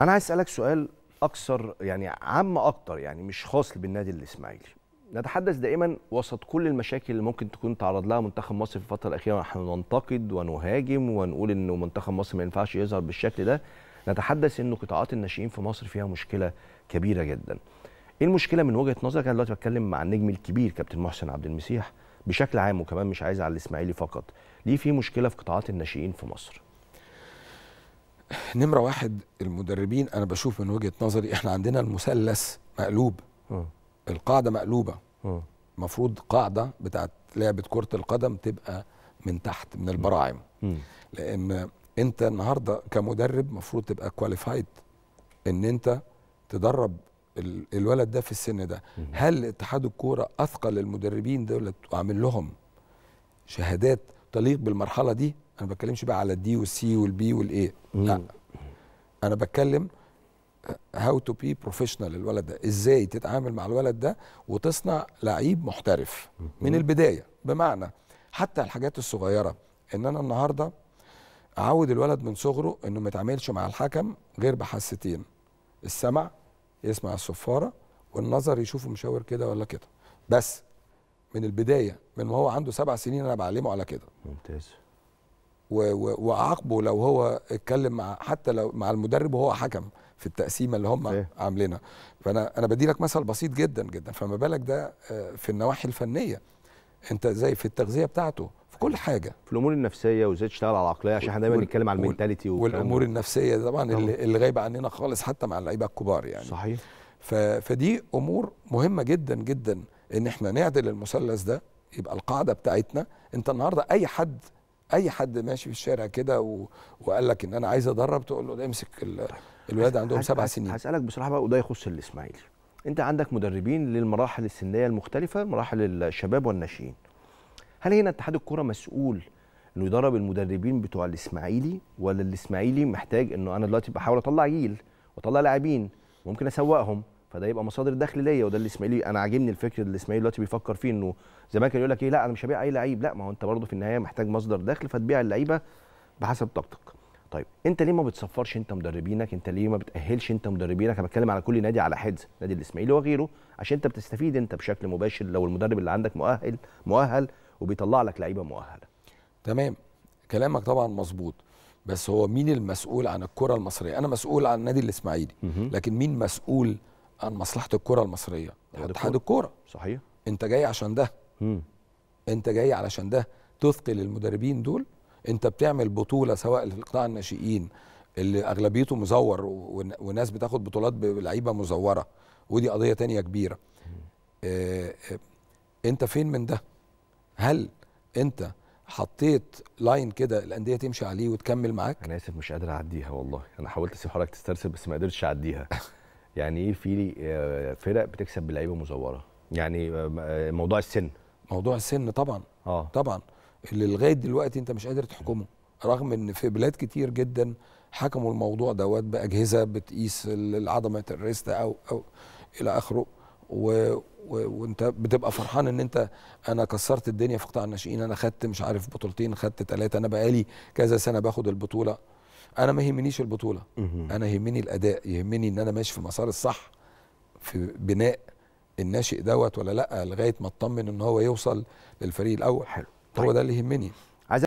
انا عايز اسالك سؤال اكثر يعني عام اكتر يعني مش خاص بالنادي الاسماعيلي نتحدث دائما وسط كل المشاكل اللي ممكن تكون تعرض لها منتخب مصر في الفتره الاخيره نحن ننتقد ونهاجم ونقول انه منتخب مصر ما ينفعش يظهر بالشكل ده نتحدث انه قطاعات الناشئين في مصر فيها مشكله كبيره جدا ايه المشكله من وجهه نظرك انا دلوقتي بتكلم مع النجم الكبير كابتن محسن عبد المسيح بشكل عام وكمان مش عايز على الاسماعيلي فقط ليه في مشكله في قطاعات الناشئين في مصر نمره واحد المدربين انا بشوف من وجهه نظري احنا عندنا المثلث مقلوب م. اه. القاعده مقلوبه اه. المفروض قاعده بتاعت لعبه كره القدم تبقى من تحت من البراعم م. لان انت النهارده كمدرب المفروض تبقى كواليفايد ان انت تدرب الولد ده في السن ده م. هل اتحاد الكوره اثقل المدربين دولت وعامل لهم شهادات تليق بالمرحله دي انا ما بتكلمش بقى على الدي والسي والبي والاي لا انا بتكلم هاو تو بي بروفيشنال الولد ده ازاي تتعامل مع الولد ده وتصنع لعيب محترف من البدايه بمعنى حتى الحاجات الصغيره ان انا النهارده اعود الولد من صغره انه ما يتعاملش مع الحكم غير بحاستين السمع يسمع الصفاره والنظر يشوفه مشاور كده ولا كده بس من البدايه من ما هو عنده سبع سنين انا بعلمه على كده ممتاز واعاقبه لو هو اتكلم مع حتى لو مع المدرب وهو حكم في التقسيمه اللي هم إيه؟ عاملينها فانا انا بدي لك مثل بسيط جدا جدا فما بالك ده آه، في النواحي الفنيه انت زي في التغذيه بتاعته في كل أيوة. حاجه في الامور النفسيه وازاي تشتغل على العقليه عشان احنا دايما نتكلم على المينتاليتي والامور النفسيه طبعا اللي, غايبه عننا خالص حتى مع اللعيبه الكبار يعني صحيح ف... فدي امور مهمه جدا جدا ان احنا نعدل المثلث ده يبقى القاعده بتاعتنا انت النهارده اي حد اي حد ماشي في الشارع كده و... وقال لك ان انا عايز ادرب تقول له ده امسك ال... الولاد عندهم سبع سنين هسالك بصراحه بقى وده يخص الاسماعيلي انت عندك مدربين للمراحل السنيه المختلفه مراحل الشباب والناشئين هل هنا اتحاد الكره مسؤول انه يدرب المدربين بتوع الاسماعيلي ولا الاسماعيلي محتاج انه انا دلوقتي بحاول اطلع جيل واطلع لاعبين ممكن اسوقهم فده يبقى مصادر دخل ليا وده اللي الاسماعيلي انا عاجبني الفكر اللي الاسماعيلي دلوقتي بيفكر فيه انه زمان كان يقول لك ايه لا انا مش هبيع اي لعيب لا ما هو انت برضه في النهايه محتاج مصدر دخل فتبيع اللعيبه بحسب طاقتك طيب انت ليه ما بتصفرش انت مدربينك انت ليه ما بتاهلش انت مدربينك انا بتكلم على كل نادي على حد نادي الاسماعيلي وغيره عشان انت بتستفيد انت بشكل مباشر لو المدرب اللي عندك مؤهل مؤهل وبيطلع لك لعيبه مؤهله تمام كلامك طبعا مظبوط بس هو مين المسؤول عن الكره المصريه انا مسؤول عن نادي الاسماعيلي لكن مين مسؤول عن مصلحه الكره المصريه اتحاد الكوره صحيح انت جاي عشان ده مم. انت جاي علشان ده تثقل المدربين دول انت بتعمل بطوله سواء في قطاع الناشئين اللي اغلبيته مزور وناس بتاخد بطولات بلعيبه مزوره ودي قضيه تانية كبيره اه, آه، انت فين من ده هل انت حطيت لاين كده الانديه تمشي عليه وتكمل معاك انا اسف مش قادر اعديها والله انا حاولت اسيب حضرتك تسترسل بس ما قدرتش اعديها يعني ايه في آه، فرق بتكسب بلعيبه مزوره يعني آه، آه، موضوع السن موضوع السن طبعا اه طبعا اللي لغايه دلوقتي انت مش قادر تحكمه رغم ان في بلاد كتير جدا حكموا الموضوع دوت باجهزه بتقيس عضله الريست او او الى اخره و وانت بتبقى فرحان ان انت انا كسرت الدنيا في قطاع الناشئين انا خدت مش عارف بطولتين خدت ثلاثه انا بقالي كذا سنه باخد البطوله انا ما يهمنيش البطوله انا يهمني الاداء يهمني ان انا ماشي في المسار الصح في بناء الناشئ دوت ولا لا لغايه ما اطمن ان هو يوصل للفريق الاول حلو هو ده طيب. اللي يهمني